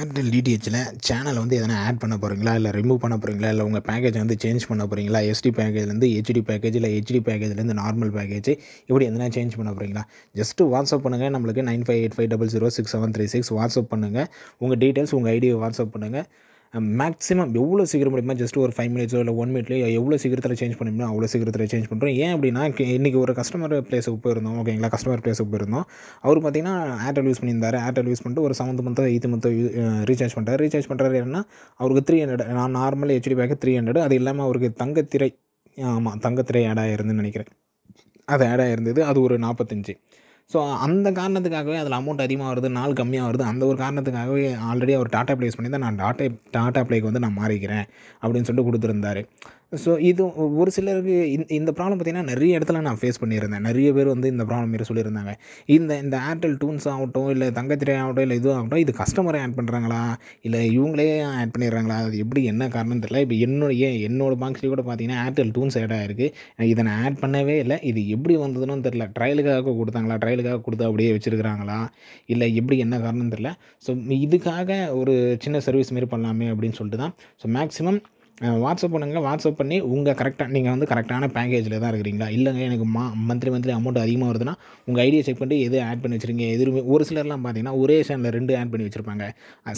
Airtel டிடிஹெச்சில் சேனலை வந்து எதனா ஆட் பண்ண போகிறீங்களா இல்லை ரிமூவ் பண்ண போகிறீங்களா இல்லை உங்கள் பேக்கேஜ் வந்து சேஞ்ச் பண்ண போகிறீங்களா எஸ்டி பேக்கேஜ்லேருந்து ஹெச்டி பேக்கேஜ் இல்லை ஹெச்டி பேக்கேஜ்லேருந்து நார்மல் பேக்கேஜ் இப்படி எதனா சேஞ்ச் பண்ண போகிறீங்களா ஜஸ்ட்டு வாட்ஸ்அப் பண்ணுங்கள் நம்மளுக்கு nine five eight five double zero six seven three six WhatsApp பண்ணுங்கள் உங்கள் டீட்டெயில்ஸ் உங்கள் ஐடியை வாட்ஸ்அப் பண்ணுங்கள் மேக்ஸிமம் எவ்வளோ சீக்கிரம் முடியுமா ஜஸ்ட் ஒரு ஃபைவ் மினிட்ஸோ இல்லை ஒன் மினிட்லையோ எவ்வளோ சீக்கிரத்தில் சேஞ்ச் பண்ண அவ்வளோ சீக்கிரத்தில் சேஞ்ச் பண்ணுறோம் ஏன் அப்படின்னா இன்றைக்கி ஒரு கஸ்டமர் பிளேஸுக்கு போயிருந்தோம் ஓகேங்களா கஸ்டமர் பிளேஸுக்கு போயிருந்தோம் அவர் பார்த்திங்கன்னா ஏர்டெல் யூஸ் பண்ணியிருந்தார் ஏர்டெல் யூஸ் பண்ணிட்டு ஒரு செவன்த் மந்த்தோ எயித்து மந்த்தோ ரீசார்ஜ் பண்ணுறாரு ரீசார்ஜ் பண்ணுறாரு என்னன்னா அவருக்கு த்ரீ ஹண்ட்ரட் நான் normal HD pack three hundred அது இல்லாமல் அவருக்கு தங்கத்திரை ஆமாம் தங்கத்திரை ஆட் ஆகிருந்துன்னு நினைக்கிறேன் அது ஆட் ஆகிருந்தது அது ஒரு நாற்பத்தஞ்சு ஸோ அந்த காரணத்துக்காகவே அதில் அமௌண்ட் அதிகமாக வருது நாள் கம்மியாக வருது அந்த ஒரு காரணத்துக்காகவே ஆல்ரெடி அவர் டாட்டா பிளேஸ் பண்ணி தான் நான் டாட்டா டாட்டா பிளேக்கு வந்து நான் மாறிக்கிறேன் அப்படின்னு சொல்லிட்டு கொடுத்துருந்தாரு ஸோ இது ஒரு சிலருக்கு இந்த இந்த ப்ராப்ளம் பார்த்திங்கன்னா நிறைய இடத்துல நான் ஃபேஸ் பண்ணியிருந்தேன் நிறைய பேர் வந்து இந்த ப்ராப்ளம் மாரி சொல்லியிருந்தாங்க இந்த இந்த ஏர்டெல் டூன்ஸ் ஆகட்டும் இல்லை தங்கத்திரை ஆகட்டும் இல்லை இதுவும் ஆகட்டும் இது கஸ்டமரை ஆட் பண்ணுறாங்களா இல்லை இவங்களே ஆட் பண்ணிடுறாங்களா அது எப்படி என்ன காரணம் தெரியல இப்போ என்னுடைய என்னோடய பாக்ஸ்லேயே கூட பார்த்திங்கன்னா ஏர்டெல் டூன்ஸ் ஆட் ஆகிருக்கு இதை நான் ஆட் பண்ணவே இல்லை இது எப்படி வந்ததுன்னு தெரில ட்ரையலுக்காக கொடுத்தாங்களா ட்ரையலுக்காக கொடுத்து அப்படியே வச்சுருக்கிறாங்களா இல்லை எப்படி என்ன காரணம் தெரில ஸோ இதுக்காக ஒரு சின்ன சர்வீஸ் மாரி பண்ணலாமே அப்படின்னு சொல்லிட்டு தான் ஸோ மேக்ஸிமம் வாட்ஸ்அப் பண்ணுங்க வாட்ஸ்அப் பண்ணி உங்கள் கரெக்டாக நீங்கள் வந்து கரெக்டான பேக்கேஜில் தான் இருக்கிறீங்களா இல்லைங்க எனக்கு மா மந்த்லி மந்த்லி அமௌண்ட் அதிகமாக வருதுன்னா உங்கள் ஐடியா செக் பண்ணி எது ஆட் பண்ணி வச்சுருங்க எதுவுமே ஒரு சிலர்லாம் பார்த்தீங்கன்னா ஒரே சேனலில் ரெண்டு ஆட் பண்ணி வச்சுருப்பாங்க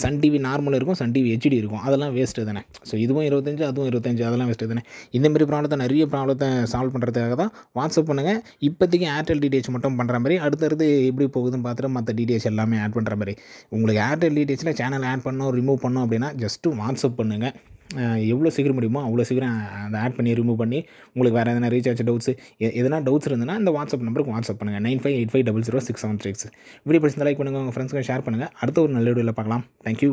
சன் டிவி நார்மல் இருக்கும் சன் டிவி ஹெச்டி இருக்கும் அதெல்லாம் வேஸ்ட்டு தானே ஸோ இதுவும் இருபத்தஞ்சு அதுவும் இருபத்தஞ்சு அதெல்லாம் வேஸ்ட்டு தானே இந்தமாதிரி ப்ராப்ளத்தை நிறைய ப்ராப்ளத்தை சால்வ் பண்ணுறதுக்காக தான் வாட்ஸ்அப் பண்ணுங்கள் இப்போதைக்கு ஏர்டெல் டீடெயில்ஸ் மட்டும் பண்ணுற மாதிரி அடுத்தடுத்து எப்படி போகுதுன்னு பார்த்துட்டு மற்ற டீடெயில்ஸ் எல்லாமே ஆட் பண்ணுற மாதிரி உங்களுக்கு ஏர்டெல் டீடெயில்ஸில் சேனல் ஆட் பண்ணோம் ரிமூவ் பண்ணோம் அப்படின்னா ஜஸ்ட்டு வாட்ஸ்அப் பண்ணுங்கள் எவ்வளோ சீக்கிரம் முடியுமோ அவ்வளோ சீக்கிரம் அதை ஆட் பண்ணி ரிமூவ் பண்ணி உங்களுக்கு வேறு எதனா ரீசார்ஜ் டவுட்ஸ் எதனா டவுட்ஸ் இருந்ததுன்னா இந்த வாட்ஸ்அப் நம்பருக்கு வாட்ஸ்அப் பண்ணுங்கள் nine five eight five double zero six seven six video பிடிச்சிருந்தா லைக் பண்ணுங்கள் உங்கள் ஃப்ரெண்ட்ஸ்க்கு ஷேர் பண்ணுங்கள் அடுத்த ஒரு நல்ல வீடியோவில் பார்க்கலாம் தேங்க்யூ